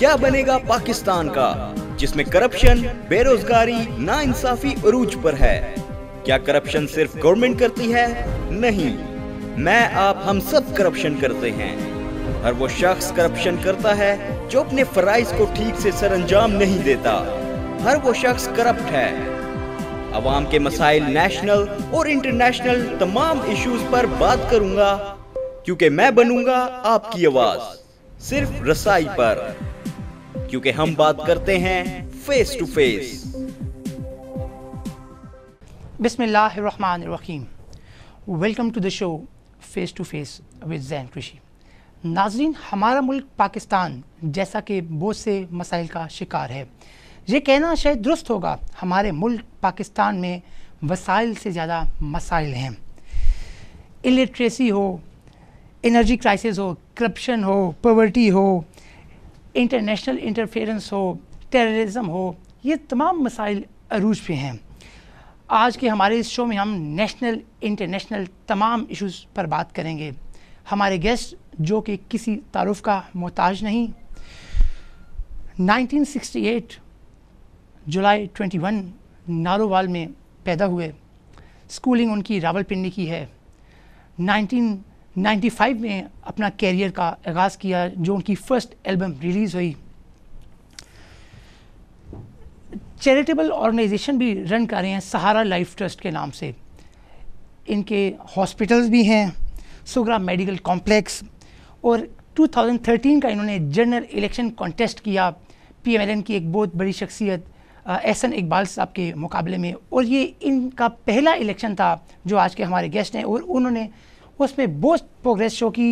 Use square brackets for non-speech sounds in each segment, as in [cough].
क्या बनेगा पाकिस्तान का जिसमें करप्शन बेरोजगारी ना इंसाफी अरूज पर है क्या करप्शन सिर्फ गवर्नमेंट करती है नहीं मैं आप हम सब करप्शन करते हैं हर वो शख्स करप्शन करता है जो अपने फराइज को ठीक से सर अंजाम नहीं देता हर वो शख्स करप्ट है अवाम के मसाइल नेशनल और इंटरनेशनल तमाम इश्यूज पर बात करूंगा क्योंकि मैं बनूंगा आपकी आवाज सिर्फ रसाई पर क्योंकि हम बात करते हैं फेस टू फेस बिस्मिल्लाम welcome to the show face to face with Zain Qureshi नाजरीन हमारा मुल्क पाकिस्तान जैसा कि बहुत से मसाइल का शिकार है ये कहना शायद दुरुस्त होगा हमारे मुल्क पाकिस्तान में वसाइल से ज़्यादा मसाइल हैं इलिट्रेसी हो एनर्जी क्राइसिस हो करप्शन हो पॉवर्टी हो इंटरनेशनल इंटरफेरेंस हो टेररिज्म हो ये तमाम मसाइल अरूज पे हैं आज के हमारे इस शो में हम नेशनल इंटरनेशनल तमाम इश्यूज़ पर बात करेंगे हमारे गेस्ट जो कि किसी तारुफ का मोहताज नहीं 1968 जुलाई 21 नारोवाल में पैदा हुए स्कूलिंग उनकी रावलपिंडी की है 95 में अपना कैरियर का आगाज़ किया जो उनकी फ़र्स्ट एल्बम रिलीज़ हुई चैरिटेबल ऑर्गेनाइजेशन भी रन कर रहे हैं सहारा लाइफ ट्रस्ट के नाम से इनके हॉस्पिटल्स भी हैं सुग्रा मेडिकल कॉम्प्लेक्स और 2013 का इन्होंने जनरल इलेक्शन कॉन्टेस्ट किया पीएमएलएन की एक बहुत बड़ी शख्सियत एहसन इकबाल साहब के मुकाबले में और ये इनका पहला इलेक्शन था जो आज के हमारे गेस्ट हैं और उन्होंने उसमें बहुत प्रोग्रेस शो की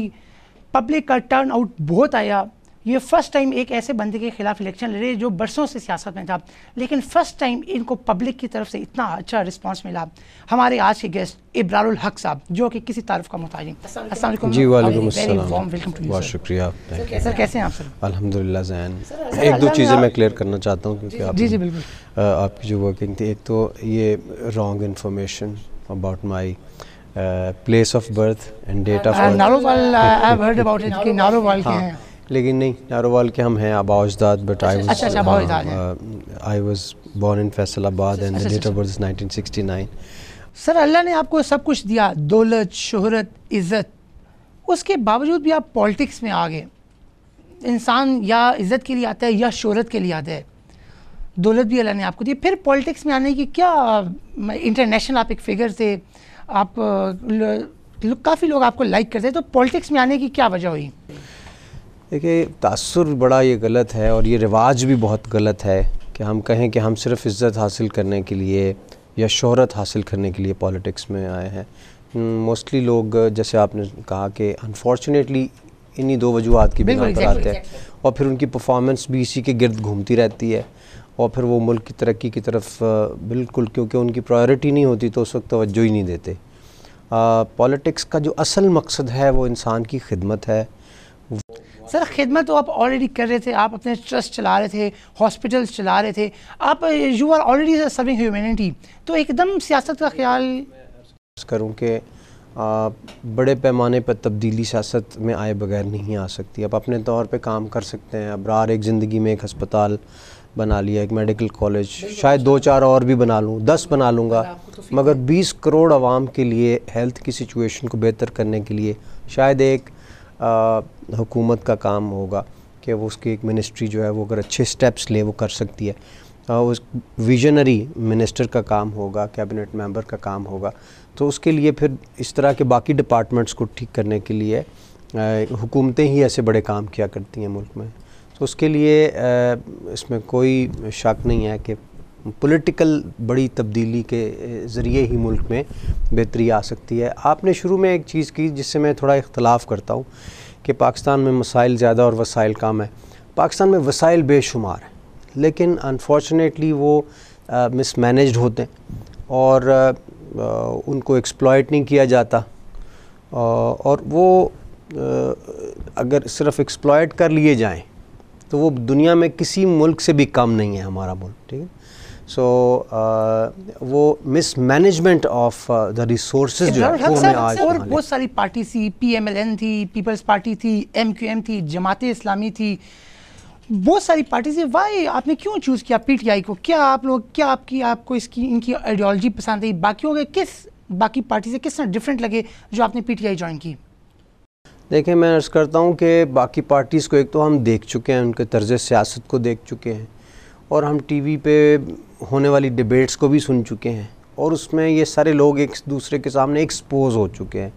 पब्लिक का टर्न आउट बहुत आया ये फर्स्ट टाइम एक ऐसे बंदे के खिलाफ इलेक्शन लड़े जो बरसों से सियासत में था लेकिन फर्स्ट टाइम इनको पब्लिक की तरफ से इतना अच्छा रिस्पांस मिला हमारे आज के गेस्ट इब्रारुल हक साहब जो कि किसी तारफ का मोहताज जी वालेकुम बहुत शुक्रिया सर कैसे हैं आप अलहमदिल्ला जैन एक दो चीज़ें मैं क्लियर करना चाहता हूँ क्योंकि जी जी बिल्कुल आपकी जो वर्किंग थी एक तो ये wrong information about my place of birth and date of of Narowal uh, uh, हाँ, लेकिन नहीं नारोवाल के हम हैं अबाउजदाद but I was I was born in Faisalabad and date of birth nineteen sir अल्लाह ने आपको सब कुछ दिया दौलत शहरत इज़्ज़त उसके बावजूद भी आप पॉलिटिक्स में आ गए इंसान या इज़्ज़त के लिए आता है या शहरत के लिए आता है दौलत भी अल्लाह ने आपको दी फिर पॉलिटिक्स में आने की क्या इंटरनेशनल uh, आप एक फ़िगर थे आप काफ़ी लोग आपको लाइक करते हैं तो पॉलिटिक्स में आने की क्या वजह हुई देखिए तासर बड़ा ये गलत है और ये रिवाज भी बहुत गलत है कि हम कहें कि हम सिर्फ इज़्ज़त हासिल करने के लिए या शहरत हासिल करने के लिए पॉलिटिक्स में आए हैं मोस्टली लोग जैसे आपने कहा कि अनफॉर्चुनेटली इन्हीं दो वजूहत की बिना पर आते हैं और फिर उनकी परफॉर्मेंस भी इसी के गिरद घूमती रहती है और फिर वो मुल्क की तरक्की की तरफ बिल्कुल क्योंकि उनकी प्रायोरिटी नहीं होती तो उस वक्त तोज्जो ही नहीं देते पॉलिटिक्स का जो असल मकसद है वो इंसान की खिदमत है सर खिदमत तो आप ऑलरेडी कर रहे थे आप अपने ट्रस्ट चला रहे थे हॉस्पिटल्स चला रहे थे आप you are already serving humanity तो एकदम सियासत का ख्याल करूँ कि बड़े पैमाने पर तब्दीली सियासत में आए बगैर नहीं आ सकती आप अपने तौर पे काम कर सकते हैं अबरार एक ज़िंदगी में एक हस्पताल बना लिया एक मेडिकल कॉलेज शायद दो चार और भी बना लूँ दस बना लूँगा तो मगर बीस करोड़ आवाम के लिए हेल्थ की सिचुएशन को बेहतर करने के लिए शायद एक हुकूमत का काम होगा कि वो उसकी एक मिनिस्ट्री जो है वो अगर अच्छे स्टेप्स ले वो कर सकती है आ, उस विजनरी मिनिस्टर का काम होगा कैबिनेट मेंबर का काम होगा तो उसके लिए फिर इस तरह के बाकी डिपार्टमेंट्स को ठीक करने के लिए हुकूमतें ही ऐसे बड़े काम किया करती हैं मुल्क में तो उसके लिए इसमें कोई शक नहीं है कि पॉलिटिकल बड़ी तब्दीली के ज़रिए ही मुल्क में बेहतरी आ सकती है आपने शुरू में एक चीज़ की जिससे मैं थोड़ा इख्तलाफ करता हूँ कि पाकिस्तान में मसाइल ज़्यादा और वसाइल कम है पाकिस्तान में वसाइल बेशुमार हैं लेकिन अनफॉर्चुनेटली वो मिसमैनेज होते हैं और आ, उनको एक्सप्लॉयट नहीं किया जाता आ, और वो आ, अगर सिर्फ एक्सप्लॉयट कर लिए जाएं तो वो दुनिया में किसी मुल्क से भी कम नहीं है हमारा मुल्क ठीक है सो uh, वो मिसमैनेजमेंट ऑफ द रिसोर्स जो है आज और बहुत सारी पार्टी थी पीएमएलएन थी पीपल्स पार्टी थी एमक्यूएम थी जमात इस्लामी थी बहुत सारी पार्टी थी वाई आपने क्यों चूज़ किया पीटीआई को क्या आप लोग क्या आपकी आपको इसकी इनकी आइडियोलॉजी पसंद आई हो गए किस बाकी पार्टी से किस तरह डिफरेंट लगे जो आपने पीटीआई ज्वाइन की देखिए मैं अर्ज़ करता हूँ कि बाकी पार्टीज़ को एक तो हम देख चुके हैं उनके तर्ज सियासत को देख चुके हैं और हम टीवी पे होने वाली डिबेट्स को भी सुन चुके हैं और उसमें ये सारे लोग एक दूसरे के सामने एक्सपोज हो चुके हैं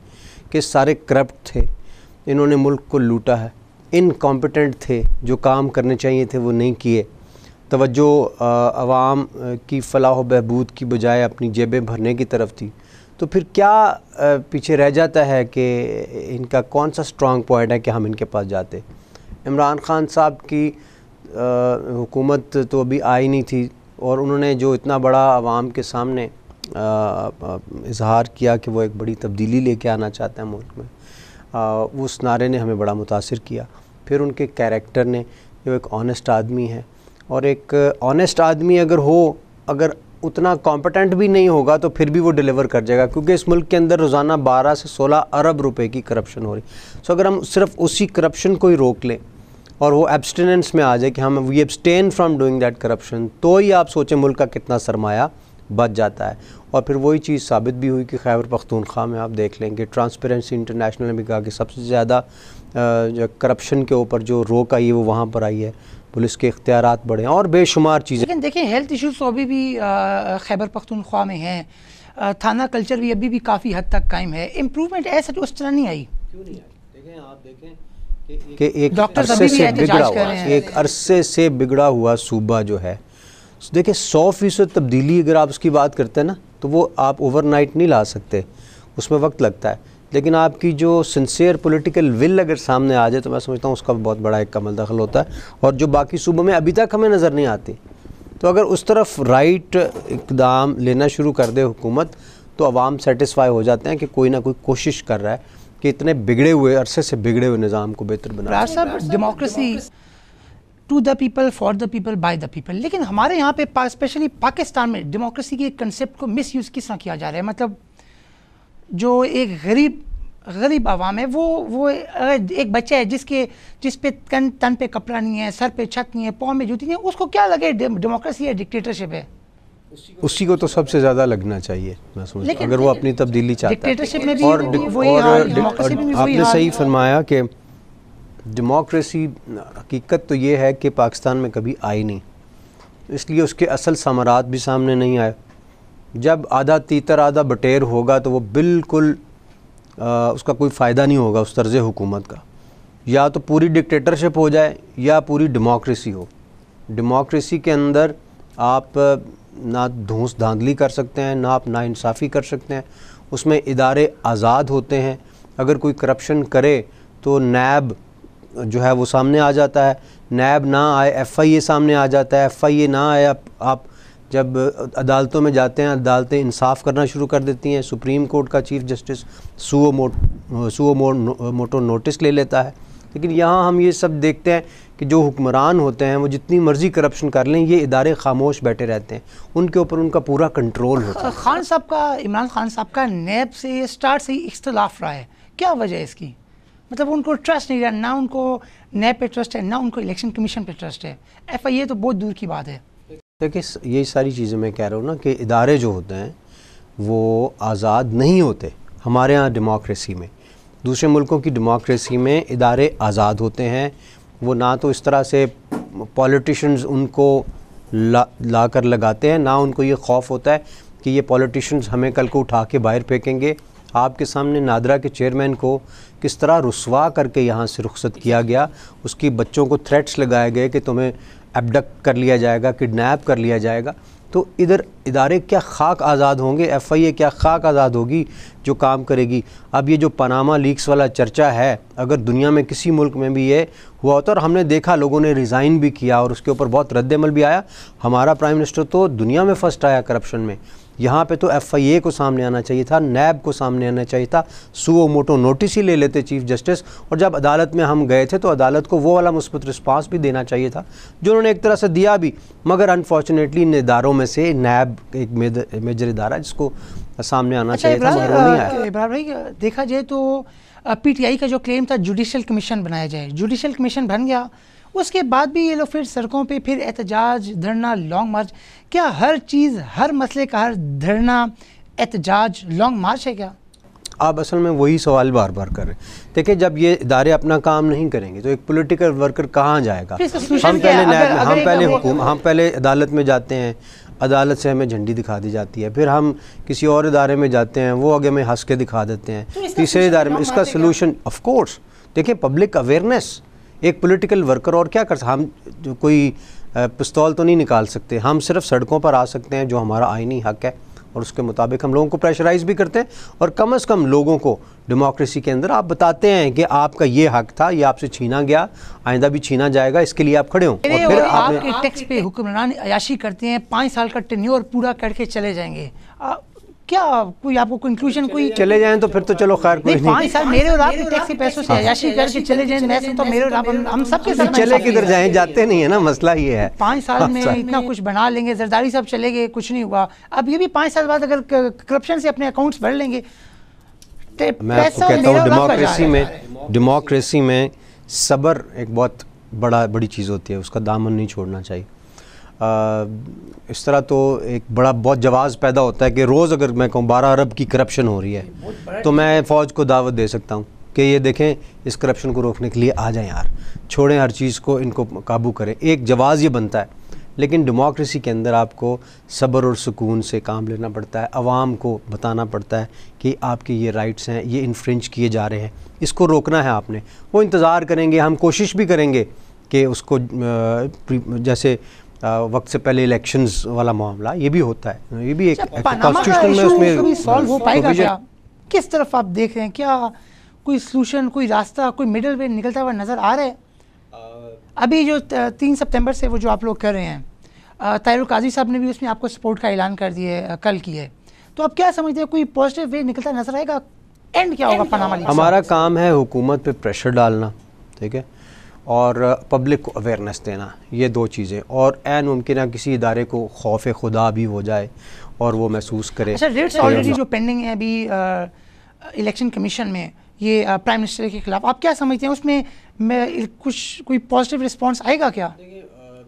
कि सारे करप्ट थे इन्होंने मुल्क को लूटा है इनकॉम्पिटेंट थे जो काम करने चाहिए थे वो नहीं किए तोज्जो आवाम की फलाह बहबूद की बजाय अपनी जेबें भरने की तरफ थी तो फिर क्या पीछे रह जाता है कि इनका कौन सा स्ट्रॉन्ग पॉइंट है कि हम इनके पास जाते इमरान खान साहब की हुकूमत तो अभी आई नहीं थी और उन्होंने जो इतना बड़ा आवाम के सामने इजहार किया कि वो एक बड़ी तब्दीली लेके आना चाहते हैं मुल्क में आ, उस नारे ने हमें बड़ा मुतासर किया फिर उनके कैरेक्टर ने जो एक ऑनेस्ट आदमी है और एक ऑनेस्ट आदमी अगर हो अगर उतना कॉम्पिटेंट भी नहीं होगा तो फिर भी वो डिलीवर कर जाएगा क्योंकि इस मुल्क के अंदर रोज़ाना 12 से 16 अरब रुपए की करप्शन हो रही सो अगर हम सिर्फ उसी करप्शन को ही रोक लें और वो एब्सटेनेंस में आ जाए कि हम we abstain from doing that corruption तो ही आप सोचें मुल्क का कितना सरमाया बच जाता है और फिर वही चीज़ साबित भी हुई कि खैबर पख्तूनख्वा में आप देख लेंगे ट्रांसपेरेंसी इंटरनेशनल ने भी कहा कि सबसे ज़्यादा करप्शन के ऊपर जो रोक आई है वो वहाँ पर आई है पुलिस के इख्तियार बढ़े और बेशुमार चीज़ें लेकिन देखें हेल्थ इशूज़ तो अभी भी खैबर पख्तनख्वा में हैं थाना कल्चर भी अभी भी काफ़ी हद तक कायम है इम्प्रूवमेंट ऐसा तो उस तरह नहीं आई कि एक अरसे से बिगड़ा हुआ एक अरसे से बिगड़ा हुआ सूबा जो है देखिए सौ फीसद तब्दीली अगर आप उसकी बात करते हैं ना तो वो आप ओवरनाइट नहीं ला सकते उसमें वक्त लगता है लेकिन आपकी जो सिंसियर पॉलिटिकल विल अगर सामने आ जाए तो मैं समझता हूँ उसका भी बहुत बड़ा एक कमल दखल होता है और जो बाकी सूबों में अभी तक हमें नज़र नहीं आती तो अगर उस तरफ राइट इकदाम लेना शुरू कर दे हुकूमत तो आवाम सेटिसफाई हो जाते हैं कि कोई ना कोई कोशिश कर रहा है कि इतने बिगड़े हुए अरसे से बिगड़े हुए निज़ाम को बेहतर बना साहब democracy to the people for the people by the people लेकिन हमारे यहाँ पे स्पेशली पाकिस्तान में डेमोक्रेसी के कंसेप्ट को मिस यूज़ किस तरह किया जा रहा है मतलब जो एक गरीब गरीब आवाम है वो वो एक बच्चा है जिसके जिस पे कन तन पे कपड़ा नहीं है सर पे छत नहीं है पाँव में जूती नहीं है उसको क्या लगे डेमोक्रेसी है डिक्टेटरशिप है उसी को तो सबसे ज्यादा लगना चाहिए मैं समझता अगर वो अपनी तब्दीली चाहता है और, आपने सही फरमाया कि डेमोक्रेसी हकीकत तो ये है कि पाकिस्तान में कभी आई नहीं इसलिए उसके असल समरात भी सामने नहीं आए जब आधा तीतर आधा बटेर होगा तो वो बिल्कुल आ, उसका कोई फ़ायदा नहीं होगा उस तर्ज़ हुकूमत का या तो पूरी डिक्टेटरशिप हो जाए या पूरी डेमोक्रेसी हो डेमोक्रेसी के अंदर आप ना धूस धांधली कर सकते हैं ना आप नाानसाफ़ी कर सकते हैं उसमें इदारे आज़ाद होते हैं अगर कोई करप्शन करे तो नैब जो है वो सामने आ जाता है नैब ना आए एफ आई ए सामने आ जाता है एफ आई ए ना आए आप, आप जब अदालतों में जाते हैं अदालतें इंसाफ करना शुरू कर देती हैं सुप्रीम कोर्ट का chief justice suo motu suo mo, motu notice ले लेता है लेकिन यहाँ हम ये सब देखते हैं कि जो हुक्मरान होते हैं वो जितनी मर्ज़ी करप्शन कर लें ये इदारे खामोश बैठे रहते हैं उनके ऊपर उनका पूरा कंट्रोल होता है खान साहब का इमरान खान साहब का नैब से स्टार्ट से ही इख्तलाफ रहा है क्या वजह है इसकी मतलब उनको ट्रस्ट नहीं रहा ना उनको नैब पे ट्रस्ट है ना उनको इलेक्शन कमीशन पे ट्रस्ट है एफ आई ए तो बहुत दूर की बात है देखिए यही सारी चीज़ें मैं कह रहा हूँ ना कि इदारे जो होते हैं वो आज़ाद नहीं होते हमारे यहाँ डेमोक्रेसी में दूसरे मुल्कों की डेमोक्रेसी में इदारे आज़ाद होते हैं वो ना तो इस तरह से पॉलिटिशन्स उनको ला ला कर लगाते हैं ना उनको ये खौफ होता है कि ये पॉलिटिशन्स हमें कल को उठा के बाहर फेंकेंगे आपके सामने नादरा के चेयरमैन को किस तरह रसवा करके यहाँ से रुख्सत किया गया उसकी बच्चों को थ्रेट्स लगाए गए कि तुम्हें एबडक्ट कर लिया जाएगा किडनैप कर लिया जाएगा तो इधर इदारे क्या खाक आज़ाद होंगे एफ़ आई ए क्या खाक आज़ाद होगी जो काम करेगी अब ये जो पनामा लीक्स वाला चर्चा है अगर दुनिया में किसी मुल्क में भी ये हुआ होता और हमने देखा लोगों ने रिज़ाइन भी किया और उसके ऊपर बहुत रद्दमल भी आया हमारा प्राइम मिनिस्टर तो दुनिया में फ़र्स्ट आया करप्शन में यहाँ पे तो एफआईए को सामने आना चाहिए था नैब को सामने आना चाहिए था सुओ मोटो नोटिस ही ले लेते चीफ जस्टिस और जब अदालत में हम गए थे तो अदालत को वो वाला मुस्बत रिस्पांस भी देना चाहिए था जो उन्होंने एक तरह से दिया भी मगर अनफॉर्चुनेटली इन इदारों में से नैब एक मेजर इदारा जिसको सामने आना अच्छा, चाहिए था मगर भाई देखा जाए तो पी का जो क्लेम था जुडिशल कमीशन बनाया जाए जुडिशल कमीशन बन गया उसके बाद भी ये लोग फिर सड़कों पे फिर एहतजाज धरना लॉन्ग मार्च क्या हर चीज़ हर मसले का हर धरना एहतजाज लॉन्ग मार्च है क्या आप असल में वही सवाल बार बार कर रहे हैं देखिए जब ये इदारे अपना काम नहीं करेंगे तो एक पॉलिटिकल वर्कर कहाँ जाएगा हम पहले अगर, हम पहले हुकूम हम पहले अदालत में जाते हैं अदालत से हमें झंडी दिखा दी जाती है फिर हम किसी और इदारे में जाते हैं वो आगे हमें हंस के दिखा देते हैं तो तीसरे इदारे में इसका सोलूशन ऑफकोर्स देखिए पब्लिक अवेयरनेस एक पॉलिटिकल वर्कर और क्या कर सकते हम जो कोई पिस्तौल तो नहीं निकाल सकते हम सिर्फ सड़कों पर आ सकते हैं जो हमारा आइनी हक है और उसके मुताबिक हम लोगों को प्रेशराइज भी करते हैं और कम अज़ कम लोगों को डेमोक्रेसी के अंदर आप बताते हैं कि आपका ये हक था ये आपसे छीना गया आइंदा भी छीना जाएगा इसके लिए आप खड़े हों और फिर आपके टैक्स पे हुक्मरान अयाशी करते हैं पाँच साल का टेन्योर पूरा करके चले जाएंगे क्या कोई आपको कंक्लूजन कोई चले जाए तो फिर तो चलो खैर कोई नहीं पाँच साल मेरे और आपके टैक्सी पैसों से अयाशी करके चले जाए मैं तो-, तो मेरे और आप हम सबके साथ चले किधर जाए जाते नहीं है ना मसला ये है पाँच साल हाँ, में इतना कुछ बना लेंगे जरदारी साहब चले गए कुछ नहीं हुआ अब ये भी पाँच साल बाद अगर करप्शन से अपने अकाउंट्स भर लेंगे मैं आपको कहता हूँ डेमोक्रेसी में डेमोक्रेसी में सब्र एक बहुत बड़ा बड़ी चीज़ होती है उसका दामन नहीं छोड़ना चाहिए इस तरह तो एक बड़ा बहुत जवाब पैदा होता है कि रोज़ अगर मैं कहूँ बारह अरब की करप्शन हो रही है तो मैं फ़ौज को दावत दे सकता हूँ कि ये देखें इस करप्शन को रोकने के लिए आ जाए यार छोड़ें हर चीज़ को इनको काबू करें एक जवाज़ ये बनता है लेकिन डेमोक्रेसी के अंदर आपको सब्र और सुकून से काम लेना पड़ता है आवाम को बताना पड़ता है कि आपके ये राइट्स हैं ये इन्फ्रेंच किए जा रहे हैं इसको रोकना है आपने वो इंतज़ार करेंगे हम कोशिश भी करेंगे कि उसको जैसे वक्त से पहले इलेक्शंस वाला मामला ये भी होता है ये भी एक अच्छा, कॉन्स्टिट्यूशन में उसमें सॉल्व हो पाएगा क्या किस तरफ आप देख रहे हैं क्या कोई सोल्यूशन कोई रास्ता कोई मिडिल वे निकलता हुआ नज़र आ रहा है अभी जो तीन सितंबर से वो जो आप लोग कर रहे हैं तायरुल काजी साहब ने भी उसमें आपको सपोर्ट का ऐलान कर दिए कल की है तो आप क्या समझते हैं कोई पॉजिटिव वे निकलता नजर आएगा एंड क्या होगा पनामा हमारा काम है हुकूमत पे प्रेशर डालना ठीक है और पब्लिक को अवेयरनेस देना ये दो चीज़ें और एन मुमकिन किसी इदारे को खौफ खुदा भी हो जाए और वो महसूस करे अच्छा रेट्स ऑलरेडी जो पेंडिंग है अभी इलेक्शन कमीशन में ये प्राइम मिनिस्टर के खिलाफ आप क्या समझते हैं उसमें मैं कुछ कोई पॉजिटिव रिस्पांस आएगा क्या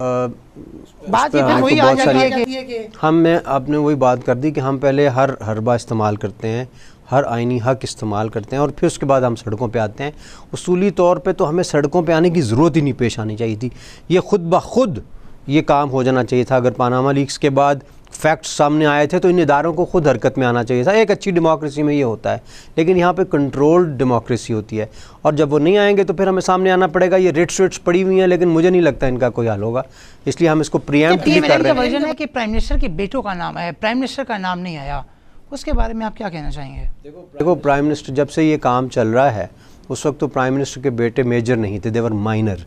बात वही तो आ जाती है कि हम मैं आपने वही बात कर दी कि हम पहले हर हरबा इस्तेमाल करते हैं हर आइनी हक इस्तेमाल करते हैं और फिर उसके बाद हम सड़कों पर आते हैं असूली तौर पर तो हमें सड़कों पर आने की ज़रूरत ही नहीं पेश आनी चाहिए थी ये ख़ुद ब खुद ये काम हो जाना चाहिए था अगर पानामा लीक्स के बाद फैक्ट्स सामने आए थे तो इन इदारों को खुद हरकत में आना चाहिए था एक अच्छी डेमोक्रेसी में ये होता है लेकिन यहाँ पे कंट्रोल्ड डेमोक्रेसी होती है और जब वो नहीं आएंगे तो फिर हमें सामने आना पड़ेगा ये रिट्स वेट्स पड़ी हुई हैं लेकिन मुझे नहीं लगता इनका कोई हल होगा इसलिए हम इसको प्रियम कर रहे हैं प्राइम मिनिस्टर के बेटों का नाम आया प्राइम मिनिस्टर का नाम नहीं आया उसके बारे में आप क्या कहना चाहेंगे देखो प्राइम मिनिस्टर जब से ये काम चल रहा है उस वक्त तो प्राइम मिनिस्टर के बेटे मेजर नहीं थे देवर माइनर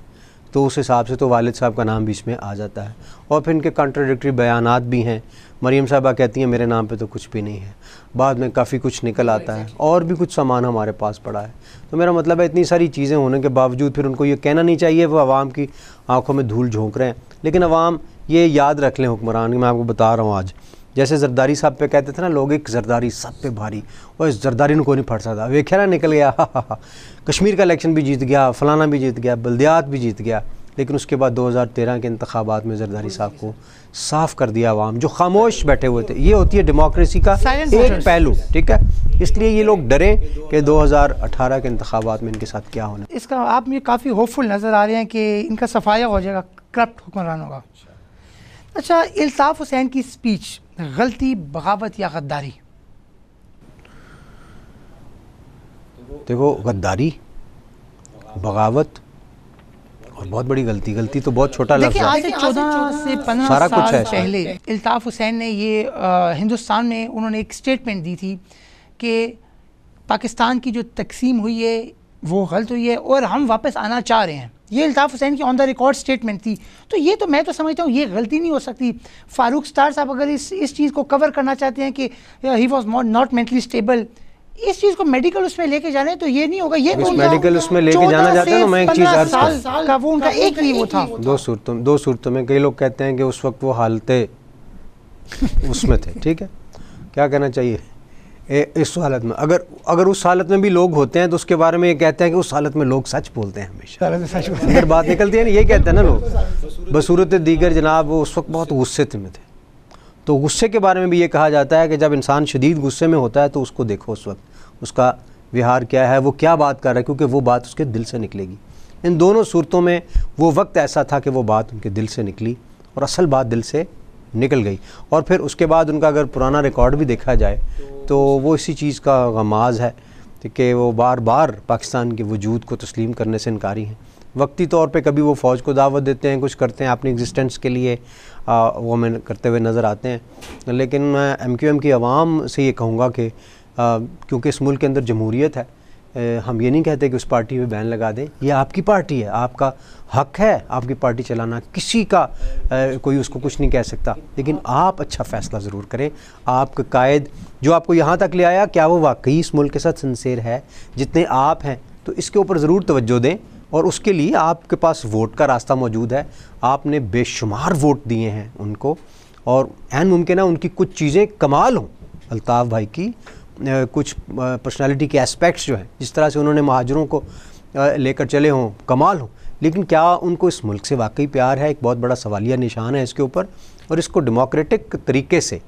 तो उस हिसाब से तो वालिद साहब का नाम बीच में आ जाता है और फिर इनके कंट्रोडिक्ट्री बयान भी हैं मरीम साहबा कहती हैं मेरे नाम पे तो कुछ भी नहीं है बाद में काफ़ी कुछ निकल आता है और भी कुछ सामान हमारे पास पड़ा है तो मेरा मतलब है इतनी सारी चीज़ें होने के बावजूद फिर उनको ये कहना नहीं चाहिए वो आवाम की आंखों में धूल झोंक रहे हैं लेकिन आवाम ये याद रख लें हुक्मरान मैं आपको बता रहा हूँ आज जैसे जरदारी साहब पे कहते थे ना लोग एक जरदारी सब पे भारी और इस जरदारी को नहीं फट सकता वेखेरा निकल गया हा हा हा कश्मीर का इलेक्शन भी जीत गया फलाना भी जीत गया बल्दियात भी जीत गया लेकिन उसके बाद 2013 के इंतबात में जरदारी साहब को साफ कर दिया आवाम जो खामोश बैठे हुए थे ये होती है डेमोक्रेसी का एक पहलू ठीक है इसलिए ये लोग डरें कि 2018 के इंतबात में इनके साथ क्या होना इसका आप ये काफ़ी होपफुल नज़र आ रहे हैं कि इनका सफाया हो जाएगा करप्ट हुक्मरानों का अच्छा अल्ताफ़ हुसैन की स्पीच गलती बगावत या गद्दारी देखो गद्दारी बगावत और बहुत बड़ी गलती गलती तो बहुत छोटा लग रहा है चौदह से पंद्रह कुछ है पहले अल्ताफ़ हुसैन ने ये आ, हिंदुस्तान में उन्होंने एक स्टेटमेंट दी थी कि पाकिस्तान की जो तकसीम हुई है वो गलत हुई है और हम वापस आना चाह रहे हैं ये अल्ताफ़ हुसैन की ऑन द रिकॉर्ड स्टेटमेंट थी तो ये तो मैं तो समझता हूँ ये गलती नहीं हो सकती फारूक स्टार साहब अगर इस इस चीज़ को कवर करना चाहते हैं कि he was not mentally stable इस चीज को मेडिकल उसमें लेके जाने तो ये नहीं होगा ये तो मेडिकल उसमें लेके जाना जाता है ना मैं एक चीज साल, साल का वो उनका एक ही वो था दो सूरतों दो सूरतों में कई लोग कहते हैं कि उस वक्त वो हालते उसमें थे ठीक है क्या कहना चाहिए इस हालत में अगर अगर उस हालत में भी लोग होते हैं तो उसके बारे में ये कहते हैं कि उस हालत में लोग सच बोलते हैं हमेशा अगर बात निकलती है ना ये कहते हैं ना लोग बसूरत दीगर जनाब वो उस वक्त बहुत गुस्से में थे तो गुस्से के बारे में भी ये कहा जाता है कि जब इंसान शदीद गुस्से में होता है तो उसको देखो उस वक्त उसका विहार क्या है वो क्या बात कर रहा है क्योंकि वो बात उसके दिल से निकलेगी इन दोनों सूरतों में वो वक्त ऐसा था कि वो बात उनके दिल से निकली और असल बात दिल से निकल गई और फिर उसके बाद उनका अगर पुराना रिकॉर्ड भी देखा जाए तो वो इसी चीज़ का गमाज है कि वो बार बार पाकिस्तान के वजूद को तस्लीम करने से इनकारी हैं वक्ती तौर पे कभी वो फ़ौज को दावत देते हैं कुछ करते हैं अपनी एग्जिस्टेंस के लिए आ, वो हमें करते हुए नज़र आते हैं लेकिन मैं एम क्यू एम की आवाम से ये कहूँगा कि क्योंकि इस मुल्क के अंदर जमहूरीत है हम ये नहीं कहते कि उस पार्टी पे बैन लगा दें ये आपकी पार्टी है आपका हक है आपकी पार्टी चलाना किसी का आ, कोई उसको कुछ नहीं कह सकता लेकिन आप अच्छा फ़ैसला ज़रूर करें आपका कायद जो आपको यहाँ तक ले आया क्या वो वाकई इस मुल्क के साथ सिंसेर है जितने आप हैं तो इसके ऊपर ज़रूर तवज्जो दें और उसके लिए आपके पास वोट का रास्ता मौजूद है आपने बेशुमार वोट दिए हैं उनको और एन मुमकिन है उनकी कुछ चीज़ें कमाल हों अल्ताफ़ भाई की कुछ पर्सनालिटी के एस्पेक्ट्स जो हैं जिस तरह से उन्होंने महाजरों को लेकर चले हों कमाल हों लेकिन क्या उनको इस मुल्क से वाकई प्यार है एक बहुत बड़ा सवालिया निशान है इसके ऊपर और इसको डेमोक्रेटिक तरीके से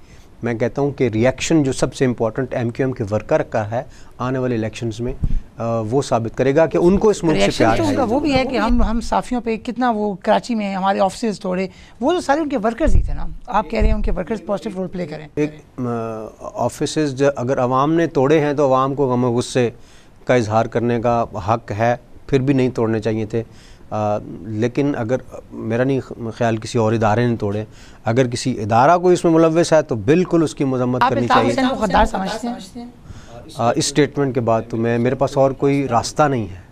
मैं कहता हूँ कि रिएक्शन जो सबसे इम्पोर्टेंट एम क्यू एम के वर्कर का है आने वाले इलेक्शन में आ, वो साबित करेगा कि उनको इस मुल्क से प्यार तो उनका वो भी है कि हम हम साफियों पे कितना वो कराची में हमारे ऑफिस तोड़े वो तो सारे उनके वर्कर्स ही थे ना आप कह रहे हैं उनके वर्कर्स पॉजिटिव रोल प्ले करें एक ऑफिस अगर आवाम ने तोड़े हैं तो आवाम को गम गुस्से का इजहार करने का हक है फिर भी नहीं तोड़ने चाहिए थे आ, लेकिन अगर मेरा नहीं ख्याल किसी और इदारे ने तोड़े अगर किसी इदारा को इसमें मुलवस है तो बिल्कुल उसकी मजम्मत करनी चाहिए इस स्टेटमेंट के बाद तो मैं मेरे पास और कोई रास्ता नहीं है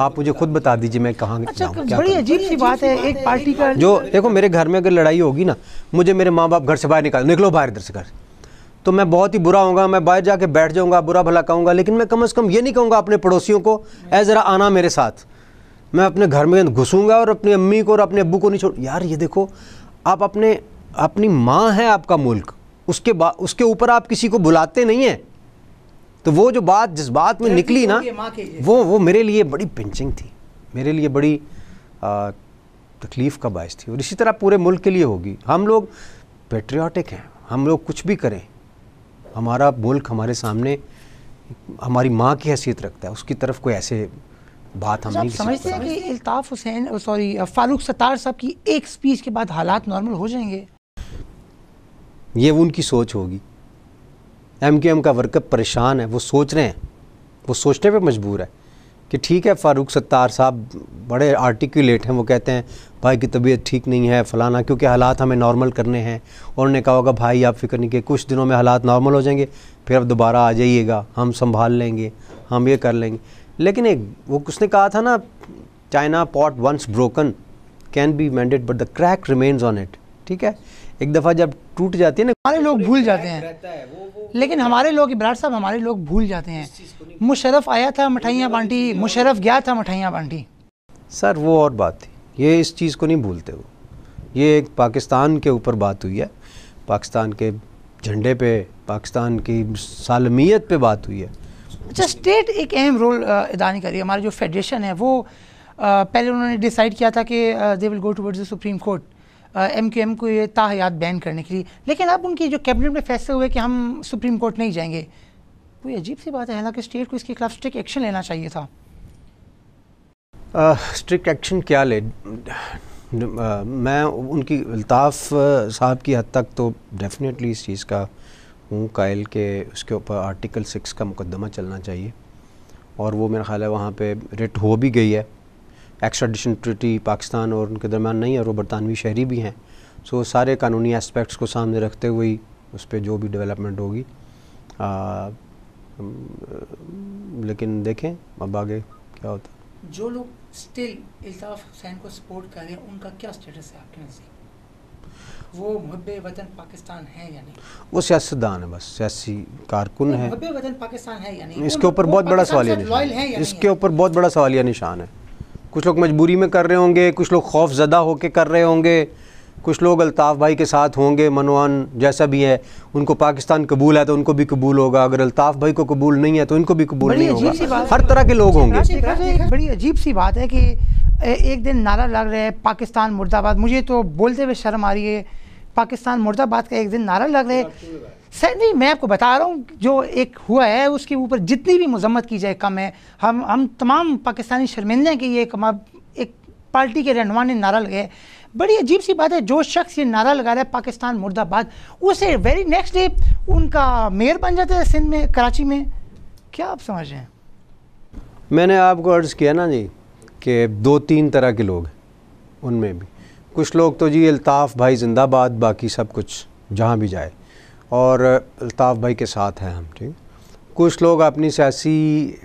आप मुझे खुद बता दीजिए मैं कहाँ अच्छा, बड़ी अजीब सी बात है एक पार्टी का जो देखो मेरे घर में अगर लड़ाई होगी ना मुझे मेरे माँ बाप घर से बाहर निकाल निकलो बाहर इधर से घर तो मैं बहुत ही बुरा होगा मैं बाहर जाके बैठ जाऊँगा बुरा भला कहूँगा लेकिन मैं कम अज़ कम ये नहीं कहूँगा अपने पड़ोसियों को ए ज़रा आना मेरे साथ मैं अपने घर में घुसूंगा और अपनी अम्मी को और अपने अबू को नहीं छोड़ यार ये देखो आप अपने अपनी माँ है आपका मुल्क उसके बाद उसके ऊपर आप किसी को बुलाते नहीं हैं तो वो जो बात जिस बात में निकली ना वो वो मेरे लिए बड़ी पिंचिंग थी मेरे लिए बड़ी तकलीफ़ का बायस थी और इसी तरह पूरे मुल्क के लिए होगी हम लोग पेट्रियाटिक हैं हम लोग कुछ भी करें हमारा मुल्क हमारे सामने हमारी माँ की हैसियत रखता है उसकी तरफ कोई ऐसे बात अच्छा, हम नहीं समझते हैं कि अल्ताफ़ हुसैन सॉरी फारूक सत्तार साहब की एक स्पीच के बाद हालात नॉर्मल हो जाएंगे ये उनकी सोच होगी एम क्यू एम का वर्कअप परेशान है वो सोच रहे हैं वो सोचने पे मजबूर है कि ठीक है फारूक सत्तार साहब बड़े आर्टिकुलेट हैं वो कहते हैं भाई की तबीयत ठीक नहीं है फ़लाना क्योंकि हालात हमें नॉर्मल करने हैं और उन्होंने कहा होगा भाई आप फिक्र नहीं किए कुछ दिनों में हालात नॉर्मल हो जाएंगे फिर आप दोबारा आ जाइएगा हम संभाल लेंगे हम ये कर लेंगे लेकिन एक वो उसने कहा था ना China pot once broken can be mended but the crack remains on it ठीक है एक दफ़ा जब टूट जाती है ना हमारे लोग भूल जाते हैं लेकिन हमारे लोग इब्राट साहब हमारे लोग भूल जाते हैं मुशरफ आया था मिठाइयाँ बांटी मुशरफ गया था मिठाइयाँ बांटी सर वो और बात थी ये इस चीज़ को नहीं भूलते वो ये एक पाकिस्तान के ऊपर बात हुई है पाकिस्तान के झंडे पे पाकिस्तान की सालमियत पे बात हुई है अच्छा स्टेट एक अहम रोल अदा कर रही है हमारा जो फेडरेशन है वो पहले उन्होंने डिसाइड किया था कि they will go towards the supreme court M Q M को ये ताहयात बैन करने के लिए लेकिन अब उनकी जो कैबिनेट में फैसले हुए कि हम सुप्रीम कोर्ट नहीं जाएंगे कोई अजीब सी बात है हालांकि स्टेट को इसके खिलाफ स्ट्रिक्ट एक्शन लेना चाहिए था स्ट्रिक्ट uh, एक्शन क्या ले uh, मैं उनकी अल्ताफ़ साहब की हद तक तो डेफिनेटली इस चीज़ का हूँ कायल के उसके ऊपर आर्टिकल सिक्स का मुकदमा चलना चाहिए और वो मेरा ख्याल है वहाँ पे रिट हो भी गई है एक्स्ट्राडिशन ट्रिटी पाकिस्तान और उनके दरमियान नहीं है और वो बरतानवी शहरी भी हैं सो सारे कानूनी एस्पेक्ट्स को सामने रखते हुए ही उस पर जो भी डेवलपमेंट होगी लेकिन देखें अब आगे क्या होता जो लोग स्टिल इल्ताफ़ हुसैन को सपोर्ट कर रहे हैं उनका क्या स्टेटस है आपके नज़दीक वो मुहबे वतन पाकिस्तान है या नहीं वो सियासतदान है बस सियासी कारकुन है मुहबे वतन पाकिस्तान है या नहीं इसके ऊपर बहुत बड़ा सवालिया निशान है इसके ऊपर बहुत बड़ा सवालिया निशान है कुछ लोग मजबूरी में कर रहे होंगे कुछ लोग खौफ ज़दा होकर कर रहे होंगे कुछ लोग अल्ताफ़ भाई के साथ होंगे मनवान जैसा भी है उनको पाकिस्तान कबूल है तो उनको भी कबूल होगा अगर अल्ताफ़ भाई को कबूल नहीं है तो इनको भी कबूल नहीं होगा हर तरह के लोग होंगे बड़ी अजीब सी बात है कि एक दिन नारा लग रहा है पाकिस्तान मुर्दाबाद मुझे तो बोलते हुए शर्म आ रही है पाकिस्तान मुर्दाबाद का एक दिन नारा लग रहा है सर नहीं मैं आपको बता रहा हूँ जो एक हुआ है उसके ऊपर जितनी भी मजम्मत की जाए कम है हम हम तमाम पाकिस्तानी शर्मिंदा के ये एक एक पार्टी के रहनुमा ने नारा लगाया बड़ी अजीब सी बात है जो शख्स ये नारा लगा रहा है पाकिस्तान मुर्दाबाद उसे वेरी नेक्स्ट डे उनका मेयर बन जाता है सिंध में कराची में क्या आप समझ रहे हैं मैंने आपको अर्ज़ किया ना जी कि दो तीन तरह के लोग हैं उनमें भी कुछ लोग तो जी अल्ताफ़ भाई जिंदाबाद बाकी सब कुछ जहाँ भी जाए और अल्ताफ़ भाई के साथ हैं हम ठीक कुछ लोग अपनी सियासी